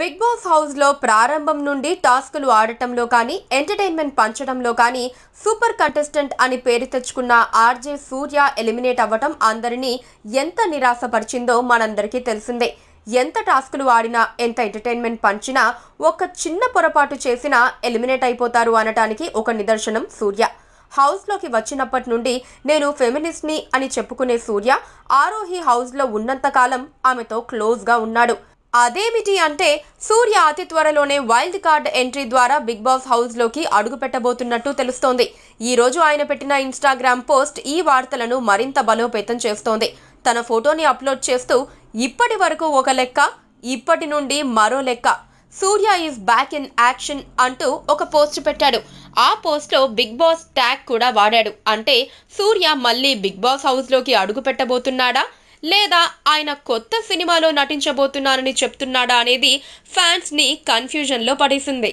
big boss హౌస్లో ప్రారంభం నుండి టాస్కులు ఆడటంలో కానీ ఎంటర్టైన్మెంట్ పంచడంలో కానీ సూపర్ కంటెస్టెంట్ అని పేరు తెచ్చుకున్న ఆర్జే సూర్య ఎలిమినేట్ అవ్వటం అందరినీ ఎంత నిరాశపరిచిందో మనందరికీ తెలిసిందే ఎంత టాస్కులు ఆడినా ఎంత ఎంటర్టైన్మెంట్ పంచినా ఒక చిన్న పొరపాటు చేసినా ఎలిమినేట్ అయిపోతారు అనటానికి ఒక నిదర్శనం సూర్య హౌస్లోకి వచ్చినప్పటి నుండి నేను ఫెమినిస్ట్ని అని చెప్పుకునే సూర్య ఆరోహి హౌస్లో ఉన్నంతకాలం ఆమెతో క్లోజ్గా ఉన్నాడు అదేమిటి అంటే సూర్య అతి త్వరలోనే వైల్డ్ కార్డ్ ఎంట్రీ ద్వారా బిగ్ బాస్ హౌస్లోకి పెట్టబోతున్నట్టు తెలుస్తోంది ఈ రోజు ఆయన పెట్టిన ఇన్స్టాగ్రామ్ పోస్ట్ ఈ వార్తలను మరింత బలోపేతం చేస్తోంది తన ఫోటోని అప్లోడ్ చేస్తూ ఇప్పటి వరకు ఒక లెక్క ఇప్పటి నుండి మరో లెక్క Surya is back in action అంటూ ఒక పోస్ట్ పెట్టాడు ఆ పోస్ట్లో బిగ్ బాస్ ట్యాగ్ కూడా వాడాడు అంటే సూర్య మళ్ళీ బిగ్ బాస్ హౌస్లోకి అడుగు పెట్టబోతున్నాడా లేదా ఆయన కొత్త సినిమాలో నటించబోతున్నారని చెప్తున్నాడా అనేది ఫ్యాన్స్ని కన్ఫ్యూజన్లో పడేసింది